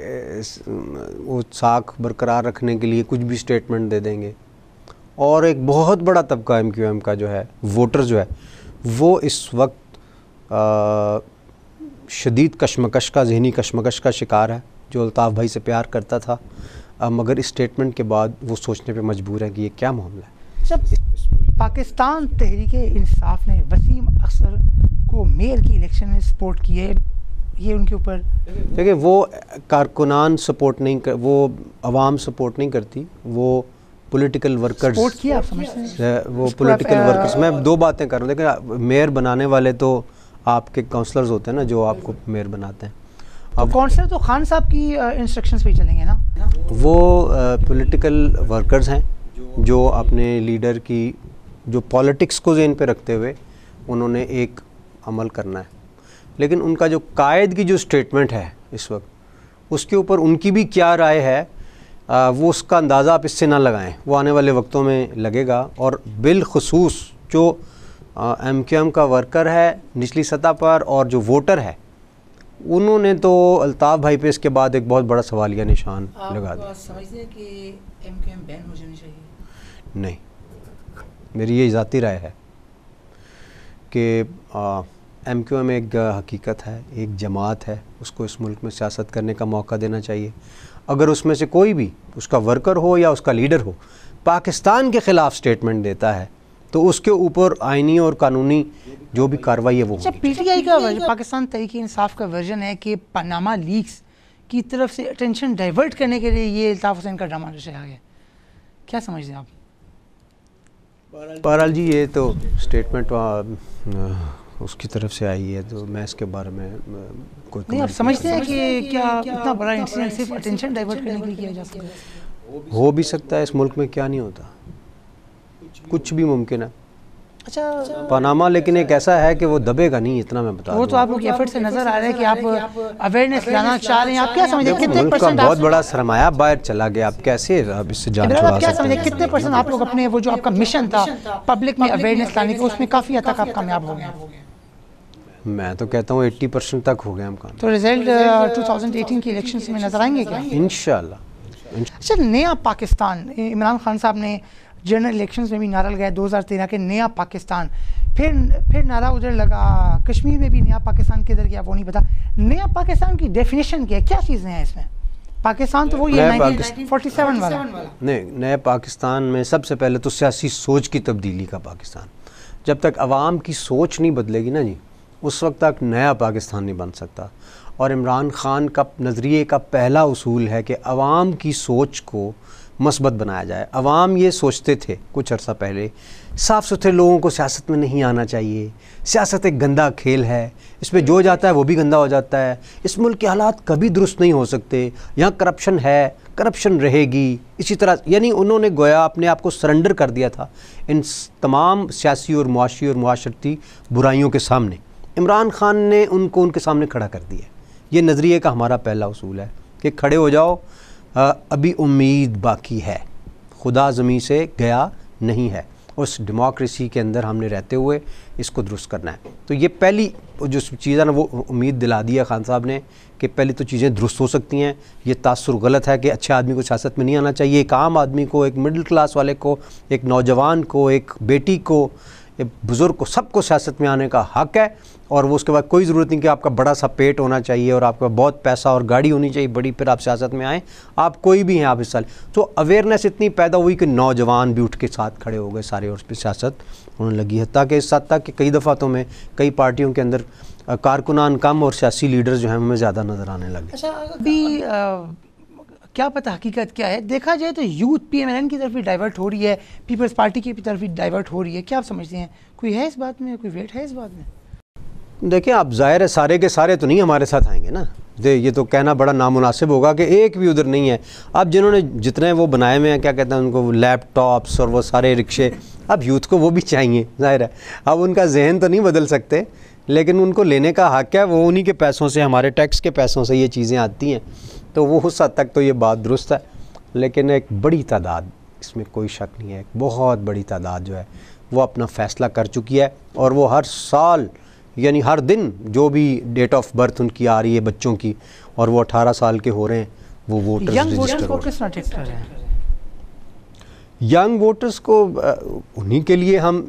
वो साख बरकरार रखने के लिए कुछ भी स्टेटमेंट दे देंगे और एक बहुत बड़ा तबका एम क्यू एम का जो है वोटर जो है वो इस वक्त शदीद कशमकश का जहनी कशमकश का शिकार है जो अल्ताफ़ भाई से प्यार करता था मगर इस स्टेटमेंट के बाद वो सोचने पर मजबूर हैं कि ये क्या मामला है जब पाकिस्तान तहरीक इंसाफ ने वसीम अक्सर को मेयर की इलेक्शन में सपोर्ट किए ये उनके ऊपर देखिए वो कारकुनान सपोर्ट नहीं कर वो आवाम सपोर्ट नहीं करती वो पॉलिटिकल वर्कर्स सपोर्ट किया वो पॉलिटिकल वर्कर्स मैं दो बातें कर रहा हूँ देखिए मेयर बनाने वाले तो आपके काउंसलर्स होते हैं ना जो आपको मेयर बनाते हैं तो काउंसलर तो खान साहब की इंस्ट्रक्शंस पे चलेंगे ना वो पॉलिटिकल वर्कर्स हैं जो अपने लीडर की जो पॉलिटिक्स को जेन पे रखते हुए उन्होंने एक अमल करना है लेकिन उनका जो कायद की जो स्टेटमेंट है इस वक्त उसके ऊपर उनकी भी क्या राय है आ, वो उसका अंदाज़ा आप इससे ना लगाएं वो आने वाले वक्तों में लगेगा और बिलखसूस जो एम का वर्कर है निचली सतह पर और जो वोटर है उन्होंने तो अल्ताफ़ भाई पे इसके बाद एक बहुत बड़ा सवाल या निशान लगा दिया नहीं मेरी ये ज़ाती राय है कि एम क्यू एम एक हकीकत है एक जमात है उसको इस मुल्क में सियासत करने का मौका देना चाहिए अगर उसमें से कोई भी उसका वर्कर हो या उसका लीडर हो पाकिस्तान के ख़िलाफ़ स्टेटमेंट देता है तो उसके ऊपर आइनी और कानूनी जो भी कार्रवाई है वो अच्छा पीटीआई का वर्जन पाकिस्तान तरीके इंसाफ का वर्जन है कि पनामा लीक्स की तरफ से अटेंशन डाइवर्ट करने के लिए ये अल्ताफ़ हुसैन का ड्रामा रचा गया क्या समझते हैं आप पारल जी ये तो स्टेटमेंट उसकी तरफ से आई है तो मैं इसके बारे में कोई नहीं आप समझते हैं कि क्या इतना बड़ा इंसिडेंट सिर्फ अटेंशन डाइवर्ट करने के लिए किया जा सकता है हो भी सकता है इस मुल्क में क्या नहीं होता कुछ भी मुमकिन है अच्छा, अच्छा पनामा लेकिन एक ऐसा है कि वो दबेगा नहीं इतना मैं बता वो तो आप लोग एफर्ट से नजर आ रहा है कि आप अवेयरनेस लाना चाह रहे हैं आप क्या समझे कितने परसेंट बहुत बड़ा सरमाया बाहर चला गया आप कैसे आप इससे जान आप क्या समझे कितने परसेंट आप लोग अपने वो जो आपका मिशन था पब्लिक में अवेयरनेस लाने का उसमें काफ़ी हद तक आप कामयाब हो गए मैं तो कहता हूँ एट्टी परसेंट तक हो गया हम काम तो रिजल्ट 2018 तो uh, की इलेक्शंस में नजर आएंगे क्या इनशाला अच्छा नया पाकिस्तान इमरान खान साहब ने जनरल इलेक्शन में भी नारा लगाया तेरह के नया पाकिस्तान फिर फिर नारा उधर लगा कश्मीर में भी नया पाकिस्तान किधर गया वो नहीं पता नया पाकिस्तान की डेफिनेशन क्या है क्या चीज़ें हैं इसमें पाकिस्तान तो वो ये वाला नहीं नए पाकिस्तान में सबसे पहले तो सियासी सोच की तब्दीली का पाकिस्तान जब तक आवाम की सोच नहीं बदलेगी ना जी उस वक्त तक नया पाकिस्तान नहीं बन सकता और इमरान खान का नज़रिए का पहला उसूल है कि आवाम की सोच को मस्बत बनाया जाए अवाम ये सोचते थे कुछ अर्सा पहले साफ़ सुथरे लोगों को सियासत में नहीं आना चाहिए सियासत एक गंदा खेल है इसमें जो जाता है वो भी गंदा हो जाता है इस मुल्क के हालात कभी दुरुस्त नहीं हो सकते यहाँ करप्शन है करप्शन रहेगी इसी तरह यानी उन्होंने गोया अपने आप को सरेंडर कर दिया था इन तमाम सियासी और मुआशी और माशरती बुराइयों के सामने इमरान खान ने उनको उनके सामने खड़ा कर दिया ये नज़रिए का हमारा पहला असूल है कि खड़े हो जाओ अभी उम्मीद बाकी है खुदा ज़मीन से गया नहीं है उस डेमोक्रेसी के अंदर हमने रहते हुए इसको दुरुस्त करना है तो ये पहली जो चीज़ है ना वो उम्मीद दिला दिया खान साहब ने कि पहले तो चीज़ें दुरुस्त हो सकती हैं ये तासर गलत है कि अच्छे आदमी को सियासत में नहीं आना चाहिए एक आम आदमी को एक मिडिल क्लास वाले को एक नौजवान को एक बेटी को बुज़ुर्ग को सबको सियासत में आने का हक है और वो उसके बाद कोई ज़रूरत नहीं कि आपका बड़ा सा पेट होना चाहिए और आपका बहुत पैसा और गाड़ी होनी चाहिए बड़ी फिर आप सियासत में आएँ आप कोई भी हैं आप इस साल तो अवेयरनेस इतनी पैदा हुई कि नौजवान भी उठ के साथ खड़े हो गए सारे और सियासत होने लगी है ताकि इस हद तक कि कई दफ़ा तो मैं कई पार्टियों के अंदर कारकुनान कम और सियासी लीडर्स जो हैं हमें ज़्यादा नज़र आने लगे अच्छा अभी क्या पता हकीकत क्या है देखा जाए तो यूथ पी एम एन की तरफ भी डाइवर्ट हो रही है पीपल्स पार्टी की तरफ भी डाइवर्ट हो रही है क्या आप समझते हैं कोई है इस बात में कोई वेट है इस बात में देखिए आप ज़ाहिर है सारे के सारे तो नहीं हमारे साथ आएंगे ना दे ये तो कहना बड़ा नामुनासिब होगा कि एक भी उधर नहीं है अब जिन्होंने जितने वो बनाए हुए हैं क्या कहते हैं उनको लैपटॉप्स और वो सारे रिक्शे अब यूथ को वो भी चाहिए ज़ाहिर है अब उनका जहन तो नहीं बदल सकते लेकिन उनको लेने का हक है वो उन्हीं के पैसों से हमारे टैक्स के पैसों से ये चीज़ें आती हैं तो वो उस हद तक तो ये बात दुरुस्त है लेकिन एक बड़ी तादाद इसमें कोई शक नहीं है बहुत बड़ी तादाद जो है वो अपना फ़ैसला कर चुकी है और वो हर साल यानी हर दिन जो भी डेट ऑफ बर्थ उनकी आ रही है बच्चों की और वो अठारह साल के हो रहे हैं वो वोटर्स रजिस्टर हैं यंग वोटर्स को उन्हीं के लिए हम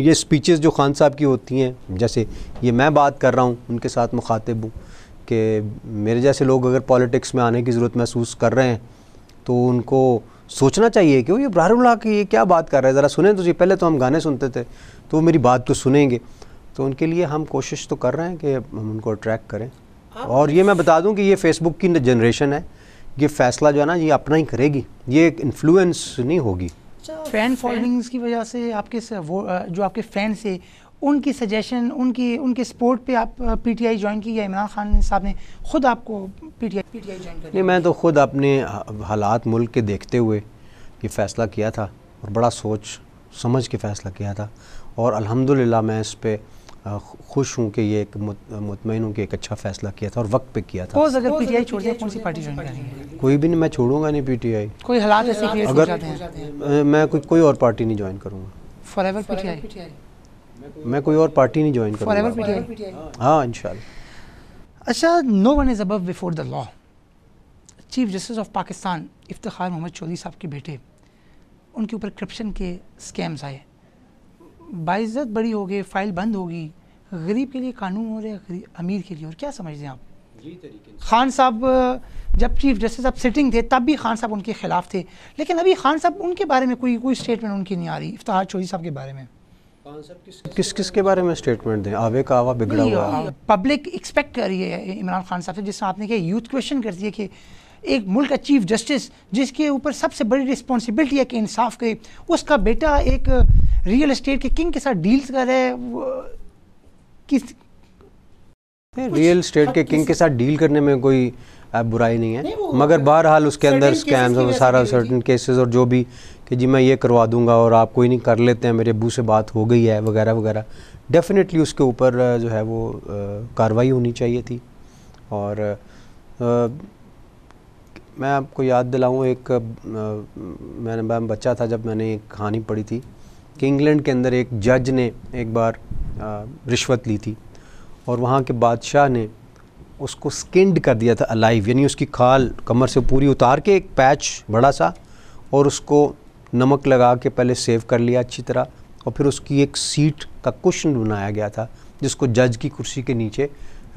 ये स्पीचेस जो खान साहब की होती हैं जैसे ये मैं बात कर रहा हूँ उनके साथ मुखातिब हूँ कि मेरे जैसे लोग अगर पॉलिटिक्स में आने की ज़रूरत महसूस कर रहे हैं तो उनको सोचना चाहिए कि वो ये बहरुल्ला की ये क्या बात कर रहे हैं ज़रा सुने तो जी पहले तो हम गाने सुनते थे तो मेरी बात तो सुनेंगे तो उनके लिए हम कोशिश तो कर रहे हैं कि हम उनको अट्रैक्ट करें और ये मैं बता दूं कि ये फेसबुक की जनरेशन है ये फैसला जो है ना ये अपना ही करेगी ये एक इन्फ्लुएंस नहीं होगी फैन अच्छा, फॉलोइंग्स की वजह से आपके से वो जो आपके फैन से उनकी सजेशन उनकी उनके सपोर्ट पे आप पीटीआई ज्वाइन की या इमरान खान साहब ने खुद आपको पीटीआई पीटीआई ज्वाइन किया नहीं मैं तो खुद अपने हालात मुल्क के देखते हुए ये फ़ैसला किया था और बड़ा सोच समझ के फ़ैसला किया था और अल्हम्दुलिल्लाह मैं इस पर खुश हूँ कि ये एक मुतमिन हूँ कि एक अच्छा फैसला किया था और वक्त पे किया था अगर पीटीआई छोड़ दिया कौन सी पार्टी ज्वाइन करेंगे कोई भी नहीं मैं छोड़ूंगा नहीं पीटीआई कोई हालात ऐसे अगर मैं कोई कोई और पार्टी नहीं ज्वाइन करूँगा फॉर एवर पीटीआई मैं कोई और पार्टी नहीं ज्वाइन करूँगा हाँ इन अच्छा no one is above before the law chief justice of Pakistan Iftikhar Muhammad Chaudhry साहब के बेटे उनके ऊपर करप्शन के स्कैम्स आए बाइज्जत बड़ी हो गई फाइल बंद होगी गरीब के लिए कानून हो रहे अमीर के लिए और क्या समझते हैं आप खान साहब जब चीफ जस्टिस अब सिटिंग थे तब भी खान साहब उनके खिलाफ थे लेकिन अभी खान साहब उनके बारे में कोई कोई स्टेटमेंट उनकी नहीं आ रही इफ्तार चौधरी साहब के बारे में किस किस के बारे में स्टेटमेंट दें आवे का आवा बिगड़ा हुआ पब्लिक एक्सपेक्ट कर रही है इमरान खान साहब से जिसमें आपने कहा यूथ क्वेश्चन कर दिया कि एक मुल्क का चीफ जस्टिस जिसके ऊपर सबसे बड़ी रिस्पॉन्सिबिलिटी है कि इंसाफ के उसका बेटा एक रियल इस्टेट के किंग के साथ डील्स कर रहा है किस रियल स्टेट के हाँ, किंग के साथ डील करने में कोई ऐप बुराई नहीं है नहीं मगर बहरहाल उसके अंदर स्कैम्स और सारा सर्टन केसेस और जो भी कि जी मैं ये करवा दूंगा और आप कोई नहीं कर लेते हैं मेरे अबू से बात हो गई है वगैरह वगैरह डेफिनेटली उसके ऊपर जो है वो कार्रवाई होनी चाहिए थी और आ, मैं आपको याद दिलाऊँ एक आ, मैंने मैं बच्चा था जब मैंने एक कहानी पढ़ी थी कि इंग्लैंड के अंदर एक जज ने एक बार आ, रिश्वत ली थी और वहाँ के बादशाह ने उसको स्किंड कर दिया था अलाइव यानी उसकी खाल कमर से पूरी उतार के एक पैच बड़ा सा और उसको नमक लगा के पहले सेव कर लिया अच्छी तरह और फिर उसकी एक सीट का कुशन बनाया गया था जिसको जज की कुर्सी के नीचे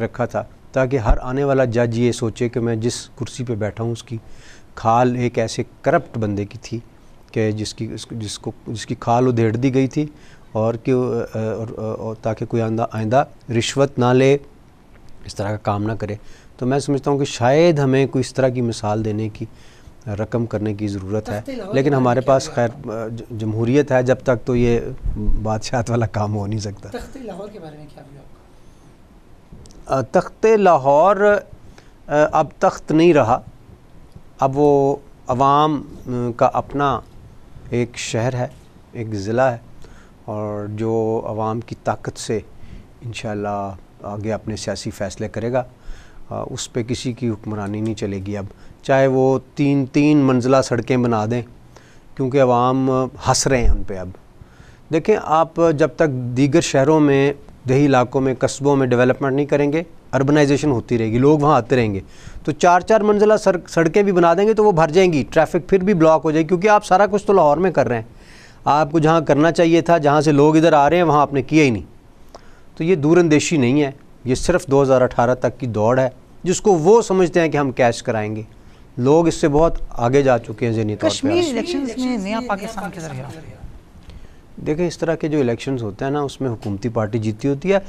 रखा था ताकि हर आने वाला जज ये सोचे कि मैं जिस कुर्सी पे बैठा हूँ उसकी खाल एक ऐसे करप्ट बंदे की थी कि जिसकी जिसको जिसकी खाल उधेड़ दी गई थी और कि और, और, और ताकि कोई आंदा आइंदा रिश्वत ना ले इस तरह का काम ना करे तो मैं समझता हूँ कि शायद हमें कोई इस तरह की मिसाल देने की रकम करने की ज़रूरत है लेकिन हमारे पास खैर जमहूरीत है जब तक तो ये बादशाहत वाला काम हो नहीं सकता तख्त लाहौर अब तख्त नहीं रहा अब वो आवाम का अपना एक शहर है एक ज़िला है और जो आवाम की ताकत से इन आगे अपने सियासी फ़ैसले करेगा आ, उस पर किसी की हुक्मरानी नहीं चलेगी अब चाहे वो तीन तीन मंजिला सड़कें बना दें क्योंकि अवाम हंस रहे हैं उन पर अब देखें आप जब तक दीगर शहरों में दही इलाकों में कस्बों में डेवलपमेंट नहीं करेंगे अर्बनाइजेशन होती रहेगी लोग वहाँ आते रहेंगे तो चार चार मंजिला सड़कें भी बना देंगे तो वो भर जाएंगी ट्रैफिक फिर भी ब्लॉक हो जाएगी क्योंकि आप सारा कुछ तो लाहौर में कर रहे हैं आपको जहाँ करना चाहिए था जहाँ से लोग इधर आ रहे हैं वहाँ आपने किया ही नहीं तो ये दूरंदेशी नहीं है ये सिर्फ 2018 तक की दौड़ है जिसको वो समझते हैं कि हम कैश कराएंगे लोग इससे बहुत आगे जा चुके हैं जहनी देखें इस तरह के जो इलेक्शंस होते हैं ना उसमें हुकूमती पार्टी जीती होती है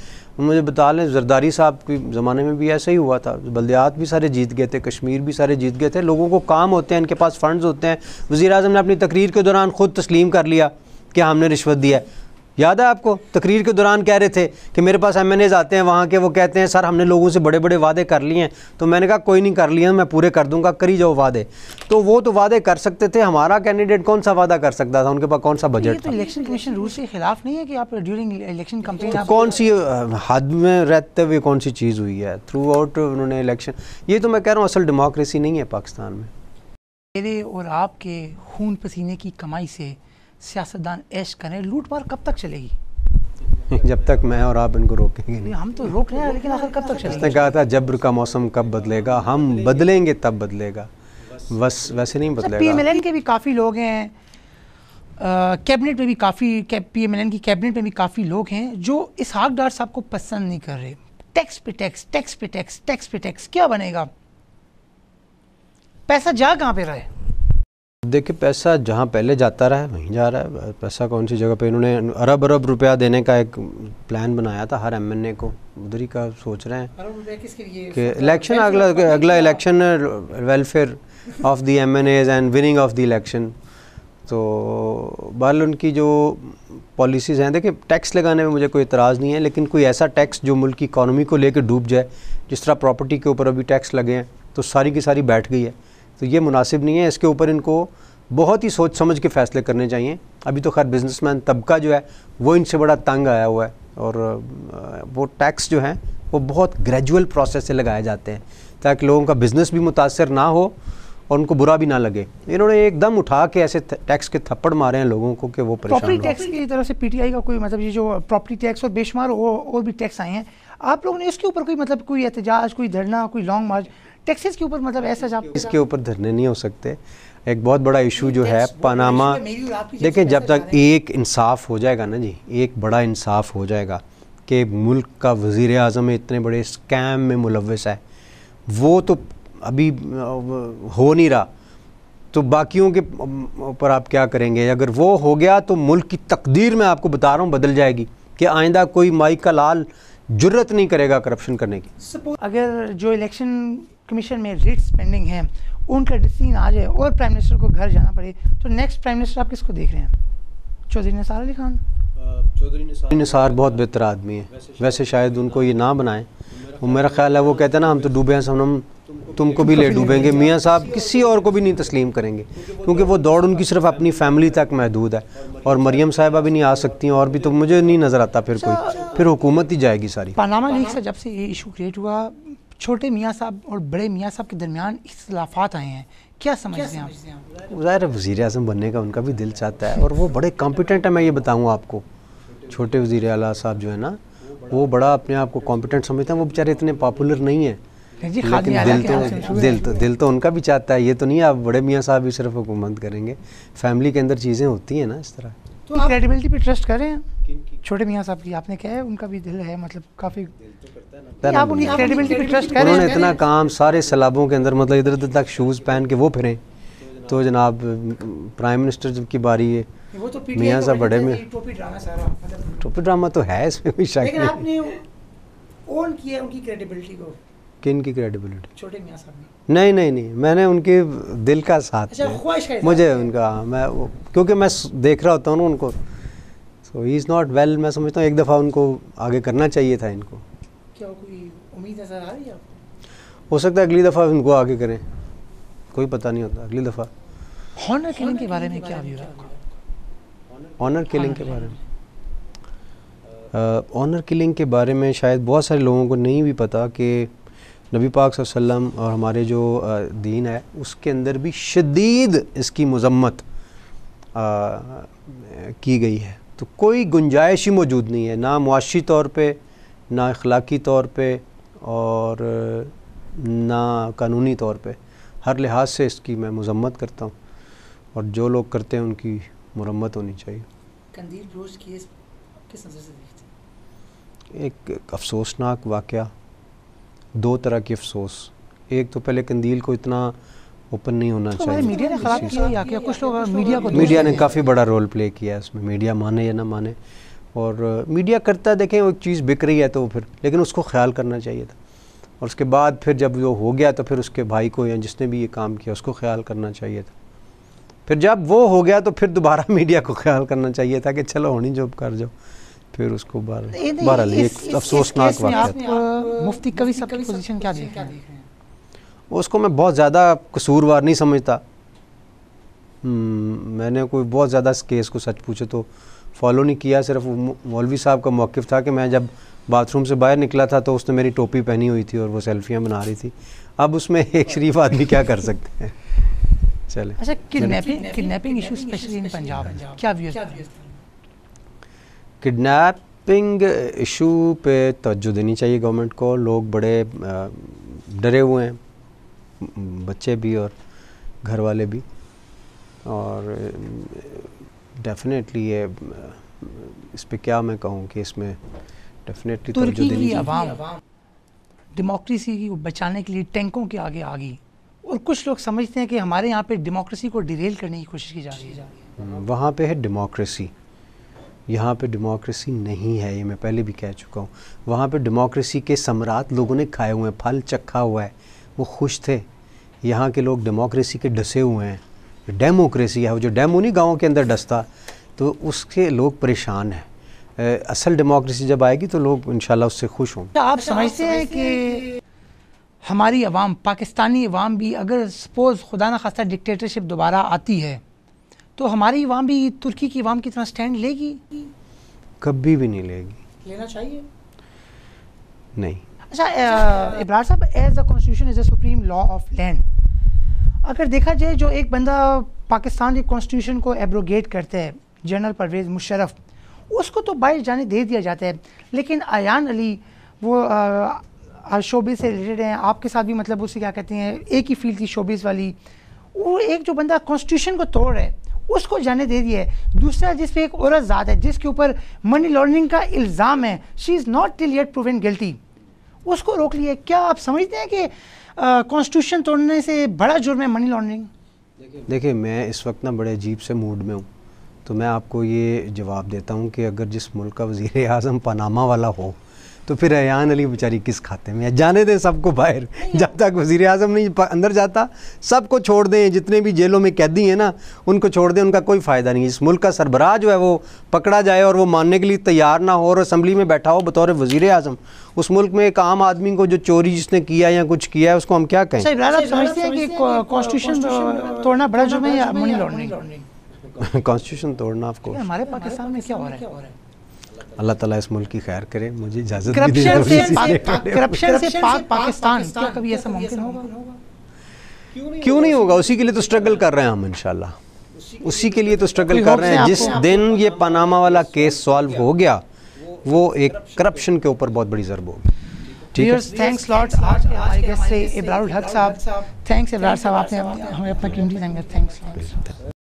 मुझे बता लें जरदारी साहब के ज़माने में भी ऐसा ही हुआ था बल्दियात भी सारे जीत गए थे कश्मीर भी सारे जीत गए थे लोगों को काम होते हैं इनके पास फ़ंड्स होते हैं वज़ी अजम ने अपनी तकरीर के दौरान ख़ुद तस्लीम कर लिया कि हमने रिश्वत दिया याद है आपको तकरीर के दौरान कह रहे थे कि मेरे पास एम आते हैं वहाँ के वो कहते हैं सर हमने लोगों से बड़े बड़े वादे कर लिए हैं तो मैंने कहा कोई नहीं कर लिया मैं पूरे कर दूंगा करी जाओ वादे तो वो तो वादे कर सकते थे हमारा कैंडिडेट कौन सा वादा कर सकता था उनके पास कौन सा बजट तो इलेक्शन कमीशन रूल के खिलाफ नहीं है कि आप ड्यूरिंग इलेक्शन कंपनी कौन सी हद में रहते हुए कौन सी चीज़ हुई है थ्रू आउट उन्होंने इलेक्शन ये तो मैं कह रहा हूँ असल डेमोक्रेसी नहीं है पाकिस्तान में मेरे और आपके खून पसीने की कमाई से सियासतदान ऐश करें लूटमार कब तक चलेगी जब तक मैं और आप इनको रोकेंगे नहीं हम तो रोक रहे हैं लेकिन आखिर कब तक चलेगा कहा था जब्र का मौसम कब बदलेगा हम बदलेंगे तब बदलेगा बस वैसे नहीं बदलेगा पी एम एल एन के भी काफ़ी लोग हैं कैबिनेट में भी काफ़ी पी एम एल एन की कैबिनेट में भी काफ़ी लोग हैं जो इस हाक डार साहब को पसंद नहीं कर रहे टैक्स पे टैक्स टैक्स पे टैक्स टैक्स पे टैक्स क्या बनेगा पैसा जा कहाँ पे रहा है देखिए पैसा जहाँ पहले जाता रहा है वहीं जा रहा है पैसा कौन सी जगह पे इन्होंने अरब अरब रुपया देने का एक प्लान बनाया था हर एमएनए को उधर ही का सोच रहे हैं कि इलेक्शन अगला अगला election welfare of the M N A's and winning of the election तो बल उनकी जो पॉलिसीज़ हैं देखिए टैक्स लगाने में मुझे कोई इतराज़ नहीं है लेकिन कोई ऐसा टैक्स जो मुल्क की इकानमी को लेकर डूब जाए जिस तरह प्रॉपर्टी के ऊपर अभी टैक्स लगे हैं तो सारी की सारी बैठ गई है तो ये मुनासिब नहीं है इसके ऊपर इनको बहुत ही सोच समझ के फ़ैसले करने चाहिए अभी तो खैर बिजनेसमैन तबका जो है वो इनसे बड़ा तंग आया हुआ है और वो टैक्स जो हैं वो बहुत ग्रेजुअल प्रोसेस से लगाए जाते हैं ताकि लोगों का बिज़नेस भी मुतासर ना हो और उनको बुरा भी ना लगे इन्होंने एकदम उठा के ऐसे टैक्स के थप्पड़ मारे हैं लोगों को कि वो प्रॉपर्टी टैक्स की तरफ से पीटीआई का कोई मतलब ये जो प्रॉपर्टी टैक्स और बेशुमार और भी टैक्स आए हैं आप लोगों ने इसके ऊपर कोई मतलब कोई एहतजाज कोई धरना कोई लॉन्ग मार्च टैक्सेस के ऊपर मतलब ऐसा आप इसके ऊपर धरने नहीं हो सकते एक बहुत बड़ा इशू जो है पनामा देखें जब तक एक इंसाफ हो जाएगा ना जी एक बड़ा इंसाफ हो जाएगा कि मुल्क का वज़ी अजम इतने बड़े स्कैम में मुलवस है वो तो अभी हो नहीं रहा तो बाकियों के ऊपर आप क्या करेंगे अगर वो हो गया तो मुल्क की तकदीर में आपको बता रहा हूँ बदल जाएगी कि आइंदा कोई माई का लाल जरूरत नहीं करेगा करप्शन करने की अगर जो इलेक्शन कमीशन में रिट्स पेंडिंग है उनका डिसीजन आ जाए और प्राइम मिनिस्टर को घर जाना पड़े तो नेक्स्ट प्राइम मिनिस्टर आप किसको देख रहे हैं चौधरी निसार अली खान चौधरी निसार बहुत बेहतर आदमी है वैसे शायद उनको ये ना बनाए वो मेरा ख्याल है वो कहते हैं ना हम तो डूबे हैं सनम तुमको भी ले डूबेंगे मियाँ साहब किसी और को भी नहीं तस्लीम करेंगे क्योंकि वो दौड़ उनकी सिर्फ अपनी फैमिली तक महदूद है और मरियम साहिबा भी नहीं आ सकती और भी तो मुझे नहीं नज़र आता फिर कोई अच्छा। फिर हुकूमत ही जाएगी सारी पानामा लीग से जब से ये इशू क्रिएट हुआ छोटे मियाँ साहब और बड़े मियाँ साहब के दरमियान इख्लाफात आए हैं क्या समझते हैं आप ज़ाहिर वज़ी अजम बनने का उनका भी दिल चाहता है और वो बड़े कॉम्पिटेंट है मैं ये बताऊँ आपको छोटे वजीर अला साहब जो है ना वो बड़ा अपने आप को कॉम्पिटेंट समझते हैं वो बेचारे इतने पॉपुलर नहीं है लेकिन दिल तो दिल तो दिल तो उनका भी चाहता है ये तो नहीं आप बड़े मियाँ साहब ही सिर्फ हुकूमत करेंगे फैमिली के अंदर चीज़ें होती हैं ना इस तरह तो आप क्रेडिबिलिटी पे ट्रस्ट करें छोटे मियाँ साहब की आपने कहा है उनका भी दिल है मतलब काफी तो आप उनकी क्रेडिबिलिटी तो पे ट्रस्ट कर उन्होंने इतना काम सारे सैलाबों के अंदर मतलब इधर उधर तक शूज़ पहन के वो फिरें तो जनाब प्राइम मिनिस्टर जब की बारी है तो मियाँ साहब बड़े में मतलब- टोपी ड्रामा तो है इसमें भी शक नहीं किन की क्रेडिबिलिटी छोटे मियाँ साहब ने नहीं नहीं नहीं मैंने उनके दिल का साथ अच्छा, मुझे उनका मैं क्योंकि मैं देख रहा होता हूँ ना उनको so he is not well मैं समझता हूँ एक दफ़ा उनको आगे करना चाहिए था इनको क्या कोई उम्मीद नज़र आ रही है आपको हो सकता है अगली दफ़ा उनको आगे करें कोई पता नहीं होता अगली दफ़ा हॉनर किलिंग के बारे में क्या व्यू है ऑनर किलिंग के बारे में ऑनर किलिंग के बारे में शायद बहुत सारे लोगों को नहीं भी पता कि नबी पाक वसल्लम और हमारे जो दीन है उसके अंदर भी शदीद इसकी मज़म्मत की गई है तो कोई गुंजाइश ही मौजूद नहीं है ना मुआशी तौर पर ना अखलाकी तौर पर और ना कानूनी तौर पर हर लिहाज से इसकी मैं मजम्मत करता हूँ और जो लोग करते हैं उनकी मरम्मत होनी चाहिए एक अफसोसनाक वाक़ दो तरह की अफसोस एक तो पहले कंदील को इतना ओपन नहीं होना तो चाहिए मीडिया ने हाँ, खराब किया या क्या कुछ तो मीडिया को मीडिया ने काफ़ी बड़ा रोल प्ले किया है इसमें मीडिया माने या ना माने और मीडिया करता देखें वो एक चीज़ बिक रही है तो फिर लेकिन उसको ख्याल करना चाहिए था और उसके बाद फिर जब वो हो गया तो फिर उसके भाई को या जिसने भी ये काम किया उसको ख्याल करना चाहिए था फिर जब वो हो गया तो फिर दोबारा [laughs] मीडिया को ख्याल करना चाहिए था कि चलो होनी जो कर जाओ फिर उसको बहरहाल अफसोसनाक मुफ्ती कवि सब पोजीशन क्या देख रहे हैं उसको मैं बहुत ज़्यादा कसूरवार नहीं समझता हम्म, मैंने कोई बहुत ज़्यादा इस केस को सच पूछे तो फॉलो नहीं किया सिर्फ मौलवी साहब का मौक़ था कि मैं जब बाथरूम से बाहर निकला था तो उसने मेरी टोपी पहनी हुई थी और वो सेल्फियाँ बना रही थी अब उसमें [laughs] एक शरीफ आदमी क्या कर सकते हैं चले अच्छा किडनैपिंग इशू इशू पे तोज्जो देनी चाहिए गवर्नमेंट को लोग बड़े डरे हुए हैं बच्चे भी और घर वाले भी और डेफिनेटली ये इस पर क्या मैं कहूँ कि इसमें डेफिनेटली तुर्की की आवाम डेमोक्रेसी को बचाने के लिए टैंकों के आगे आ गई और कुछ लोग समझते हैं कि हमारे यहाँ पे डेमोक्रेसी को डिरेल करने की कोशिश की जा रही है हम्म, वहाँ पे है डेमोक्रेसी यहाँ पे डेमोक्रेसी नहीं है ये मैं पहले भी कह चुका हूँ वहाँ पे डेमोक्रेसी के सम्राट लोगों ने खाए हुए हैं फल चखा हुआ है वो खुश थे यहाँ के लोग डेमोक्रेसी के डसे हुए हैं डेमोक्रेसी है वो जो डेमो नहीं गाँव के अंदर डसता तो उसके लोग परेशान हैं असल डेमोक्रेसी जब आएगी तो लोग इन उससे खुश होंगे अच्छा, आप समझते हैं कि हमारी आवाम पाकिस्तानी अवाम भी अगर सपोज़ खुदा न खासा डिक्टेटरशिप दोबारा आती है तो हमारी अवाम भी तुर्की की अवाम की तरह स्टैंड लेगी कभी भी नहीं लेगी लेना चाहिए नहीं अच्छा इब्रार साहब as the constitution is a supreme law of land अगर देखा जाए जो एक बंदा पाकिस्तान के कॉन्स्टिट्यूशन को एब्रोगेट करते हैं जनरल परवेज़ मुशरफ उसको तो बाहर जाने दे दिया जाता है लेकिन अयान अली वो शोबे से रिलेटेड हैं आपके साथ भी मतलब उसे क्या कहते हैं एक ही फील्ड थी शोबेज़ वाली वो एक जो बंदा कॉन्स्टिट्यूशन को तोड़ है उसको जाने दे दिया है दूसरा जिस एक औरत ज़ात है जिसके ऊपर मनी लॉन्ड्रिंग का इल्ज़ाम है she is not till yet proven guilty उसको रोक लिए क्या आप समझते हैं कि कॉन्स्टिट्यूशन तोड़ने से बड़ा जुर्म है मनी लॉन्ड्रिंग देखिए मैं इस वक्त ना बड़े अजीब से मूड में हूँ तो मैं आपको ये जवाब देता हूँ कि अगर जिस मुल्क का वज़ी अजम पनामा वाला हो तो फिर रयान अली बेचारी किस खाते में जाने दें सबको बाहर जब तक वज़ी अजम नहीं अंदर जाता सबको छोड़ दें जितने भी जेलों में कैदी हैं ना उनको छोड़ दें उनका कोई फ़ायदा नहीं इस मुल्क का सरबराह जो है वो पकड़ा जाए और वो मानने के लिए तैयार ना हो और असम्बली में बैठा हो बतौर वजीर अजम उस मुल्क में एक आम आदमी को जो चोरी जिसने किया या कुछ किया है उसको हम क्या कहें कॉन्स्टिट्यूशन तो तोड़ना ऑफ कोर्स आपको हमारे पाकिस्तान में क्या हो रहा है अल्लाह ताला इस मुल्क की खैर करे मुझे इजाजत [laughs] पाकिस्तान क्या कभी ऐसा मुमकिन होगा क्यों नहीं होगा उसी के लिए तो स्ट्रगल कर रहे हैं हम इंशाल्लाह उसी के लिए तो स्ट्रगल कर रहे हैं जिस दिन ये पनामा वाला केस सॉल्व हो गया वो एक करप्शन के ऊपर बहुत बड़ी जरब होगी डियर्स थैंक्स लॉट आज हमारे गेस्ट से इब्रार हक साहब थैंक्स इब्रार साहब आपने हमें अपना कीमती टाइम दिया थैंक्स